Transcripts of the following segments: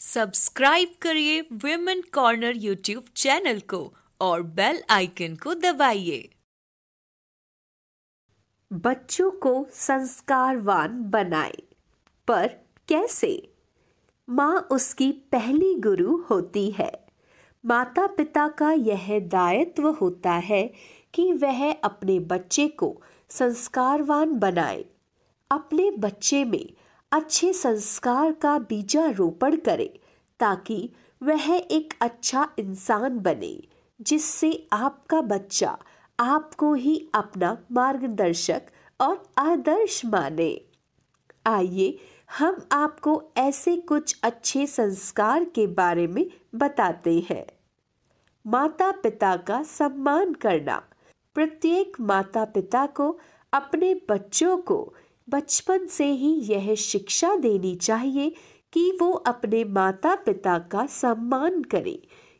subscribe करिए women corner YouTube channel को और बेल आइकन को दबाइए बच्चों को संस्कारवान बनाए पर कैसे माँ उसकी पहली गुरु होती है माता पिता का यह दायित्व होता है कि वह अपने बच्चे को संस्कारवान बनाए अपने बच्चे में अच्छे संस्कार का बीजा रोपण करें ताकि वह एक अच्छा इंसान बने जिससे आपका बच्चा आपको ही अपना मार्गदर्शक और आदर्श माने आइए हम आपको ऐसे कुछ अच्छे संस्कार के बारे में बताते हैं माता पिता का सम्मान करना प्रत्येक माता पिता को अपने बच्चों को बचपन से ही यह शिक्षा देनी चाहिए कि वो अपने माता पिता का सम्मान करें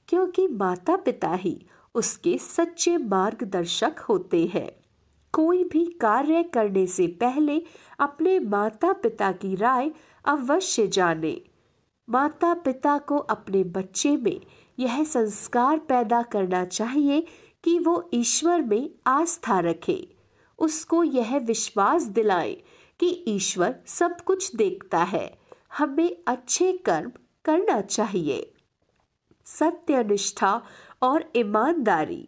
क्योंकि माता पिता ही उसके सच्चे मार्गदर्शक होते हैं कोई भी कार्य करने से पहले अपने माता पिता की राय अवश्य जाने माता पिता को अपने बच्चे में यह संस्कार पैदा करना चाहिए कि वो ईश्वर में आस्था रखें उसको यह विश्वास दिलाए कि ईश्वर सब कुछ देखता है हमें अच्छे कर्म करना चाहिए सत्य निष्ठा और ईमानदारी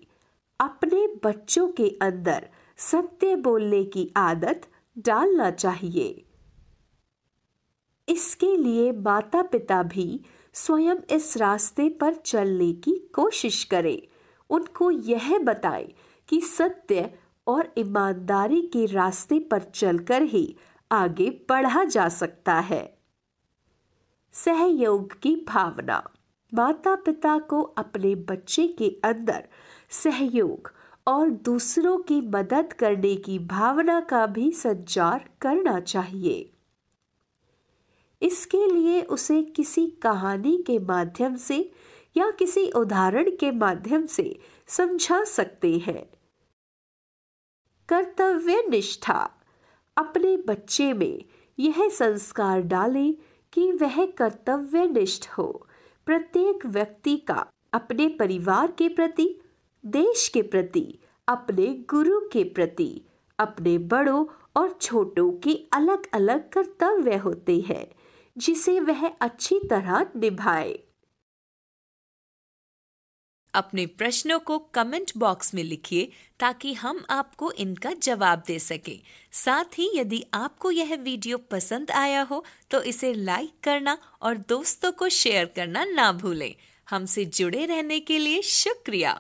अपने बच्चों के अंदर सत्य बोलने की आदत डालना चाहिए इसके लिए माता पिता भी स्वयं इस रास्ते पर चलने की कोशिश करें उनको यह बताएं कि सत्य और ईमानदारी के रास्ते पर चलकर ही आगे बढ़ा जा सकता है सहयोग की भावना माता पिता को अपने बच्चे के अंदर सहयोग और दूसरों की मदद करने की भावना का भी संचार करना चाहिए इसके लिए उसे किसी कहानी के माध्यम से या किसी उदाहरण के माध्यम से समझा सकते हैं कर्तव्य निष्ठा अपने बच्चे में यह संस्कार डालें कि वह कर्तव्य निष्ठ हो प्रत्येक व्यक्ति का अपने परिवार के प्रति देश के प्रति अपने गुरु के प्रति अपने बड़ों और छोटों के अलग अलग कर्तव्य होते हैं जिसे वह अच्छी तरह निभाए अपने प्रश्नों को कमेंट बॉक्स में लिखिए ताकि हम आपको इनका जवाब दे सके साथ ही यदि आपको यह वीडियो पसंद आया हो तो इसे लाइक करना और दोस्तों को शेयर करना ना भूलें हमसे जुड़े रहने के लिए शुक्रिया